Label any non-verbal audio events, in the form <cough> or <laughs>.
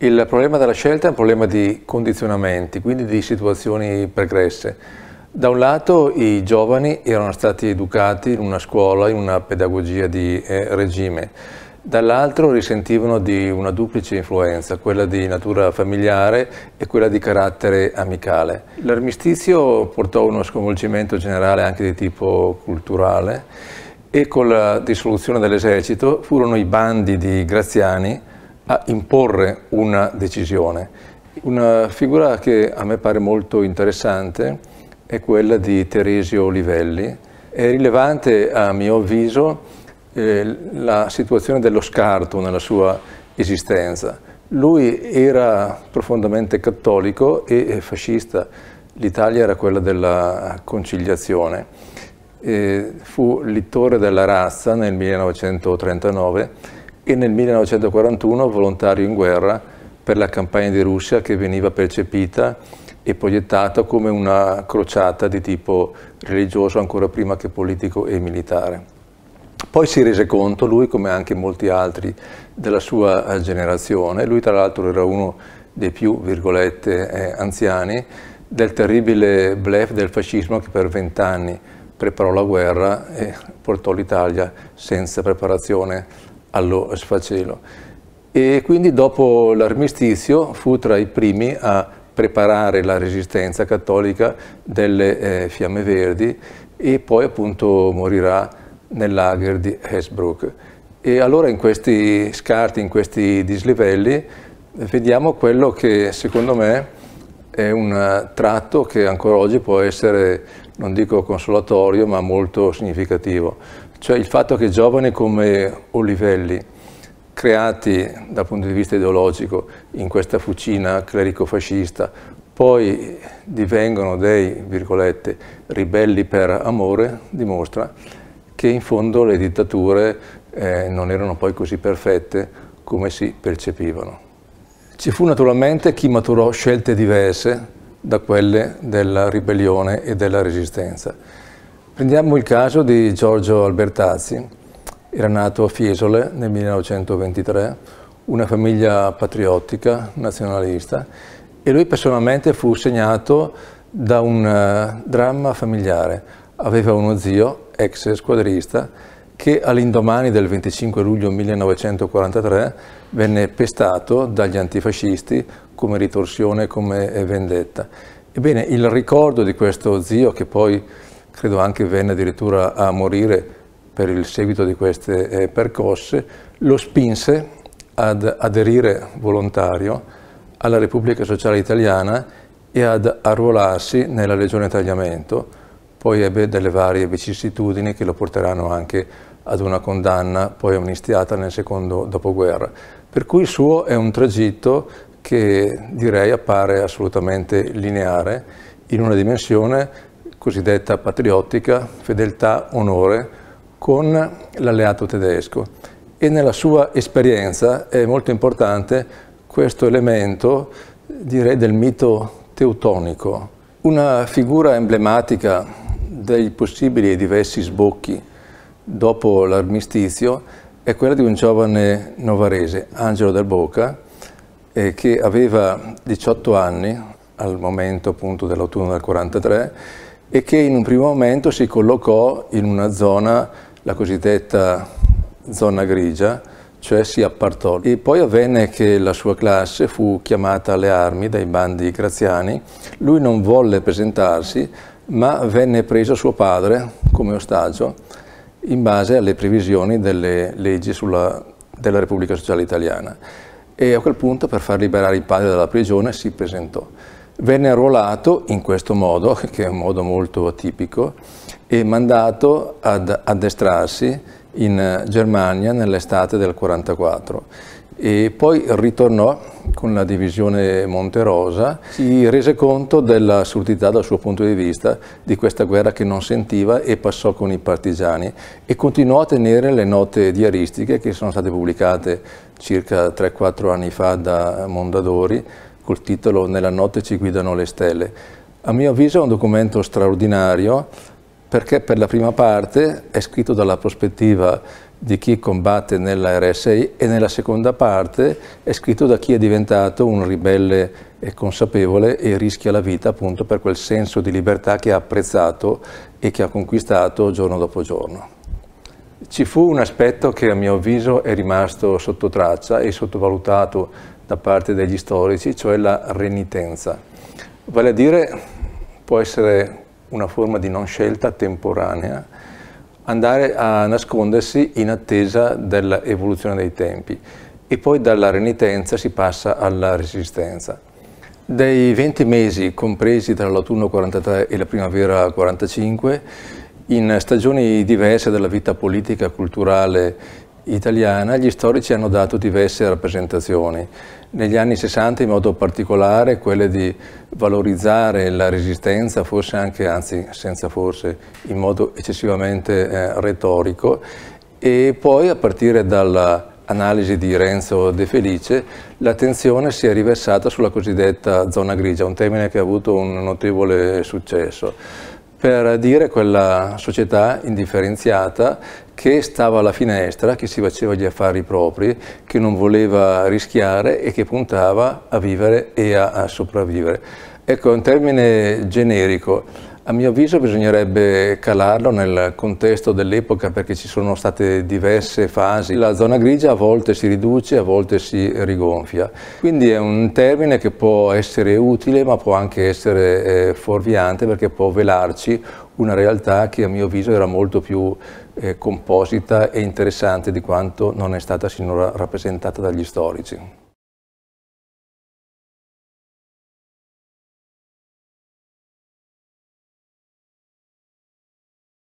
Il problema della scelta è un problema di condizionamenti, quindi di situazioni pregresse. Da un lato i giovani erano stati educati in una scuola, in una pedagogia di eh, regime, dall'altro risentivano di una duplice influenza, quella di natura familiare e quella di carattere amicale. L'armistizio portò a uno sconvolgimento generale anche di tipo culturale e con la dissoluzione dell'esercito furono i bandi di Graziani a imporre una decisione. Una figura che a me pare molto interessante è quella di Teresio Livelli. È rilevante, a mio avviso, eh, la situazione dello scarto nella sua esistenza. Lui era profondamente cattolico e eh, fascista, l'Italia era quella della conciliazione. Eh, fu littore della razza nel 1939 e nel 1941 volontario in guerra per la campagna di Russia che veniva percepita e proiettata come una crociata di tipo religioso ancora prima che politico e militare. Poi si rese conto, lui come anche molti altri della sua eh, generazione, lui tra l'altro era uno dei più, virgolette, eh, anziani, del terribile blef del fascismo che per vent'anni preparò la guerra e portò l'Italia senza preparazione allo sfacelo. E quindi dopo l'armistizio fu tra i primi a preparare la resistenza cattolica delle eh, Fiamme Verdi e poi appunto morirà nel lager di Hesbrook. E allora in questi scarti, in questi dislivelli, vediamo quello che secondo me è un tratto che ancora oggi può essere non dico consolatorio, ma molto significativo. Cioè il fatto che giovani come Olivelli, creati dal punto di vista ideologico in questa fucina clerico-fascista, poi divengono dei, virgolette, ribelli per amore, dimostra che in fondo le dittature eh, non erano poi così perfette come si percepivano. Ci fu naturalmente chi maturò scelte diverse da quelle della ribellione e della resistenza. Prendiamo il caso di Giorgio Albertazzi, era nato a Fiesole nel 1923, una famiglia patriottica, nazionalista, e lui personalmente fu segnato da un eh, dramma familiare. Aveva uno zio, ex squadrista, che all'indomani del 25 luglio 1943 venne pestato dagli antifascisti come ritorsione, come vendetta. Ebbene, il ricordo di questo zio, che poi credo anche venne addirittura a morire per il seguito di queste eh, percosse, lo spinse ad aderire volontario alla Repubblica Sociale Italiana e ad arruolarsi nella Legione Tagliamento, poi ebbe delle varie vicissitudini che lo porteranno anche a ad una condanna, poi amnistiata nel secondo dopoguerra. Per cui il suo è un tragitto che direi appare assolutamente lineare in una dimensione cosiddetta patriottica, fedeltà, onore con l'alleato tedesco e nella sua esperienza è molto importante questo elemento direi del mito teutonico, una figura emblematica dei possibili e diversi sbocchi dopo l'armistizio è quella di un giovane novarese, Angelo Del Boca, eh, che aveva 18 anni al momento appunto dell'autunno del 43 e che in un primo momento si collocò in una zona, la cosiddetta zona grigia, cioè si appartò. E poi avvenne che la sua classe fu chiamata alle armi dai bandi graziani, lui non volle presentarsi, ma venne preso suo padre come ostaggio in base alle previsioni delle leggi sulla, della Repubblica Sociale Italiana. E a quel punto, per far liberare il padre dalla prigione, si presentò. Venne arruolato in questo modo, <laughs> che è un modo molto atipico, e mandato ad addestrarsi in Germania nell'estate del 1944 e poi ritornò con la divisione Monterosa, si rese conto dell'assurdità dal suo punto di vista di questa guerra che non sentiva e passò con i partigiani e continuò a tenere le note diaristiche che sono state pubblicate circa 3-4 anni fa da Mondadori col titolo Nella notte ci guidano le stelle. A mio avviso è un documento straordinario perché per la prima parte è scritto dalla prospettiva di chi combatte nella RSI e nella seconda parte è scritto da chi è diventato un ribelle consapevole e rischia la vita appunto per quel senso di libertà che ha apprezzato e che ha conquistato giorno dopo giorno. Ci fu un aspetto che a mio avviso è rimasto sotto traccia e sottovalutato da parte degli storici, cioè la renitenza. Vale a dire, può essere una forma di non scelta temporanea, andare a nascondersi in attesa dell'evoluzione dei tempi e poi dalla renitenza si passa alla resistenza. Dei 20 mesi compresi tra l'autunno 43 e la primavera 45, in stagioni diverse della vita politica, culturale italiana, gli storici hanno dato diverse rappresentazioni. Negli anni 60 in modo particolare quelle di valorizzare la resistenza, forse anche, anzi senza forse, in modo eccessivamente eh, retorico e poi a partire dall'analisi di Renzo De Felice l'attenzione si è riversata sulla cosiddetta zona grigia, un termine che ha avuto un notevole successo per dire quella società indifferenziata che stava alla finestra, che si faceva gli affari propri, che non voleva rischiare e che puntava a vivere e a, a sopravvivere. Ecco, è un termine generico. A mio avviso bisognerebbe calarlo nel contesto dell'epoca perché ci sono state diverse fasi. La zona grigia a volte si riduce, a volte si rigonfia. Quindi è un termine che può essere utile ma può anche essere eh, fuorviante perché può velarci una realtà che a mio avviso era molto più eh, composita e interessante di quanto non è stata sinora rappresentata dagli storici.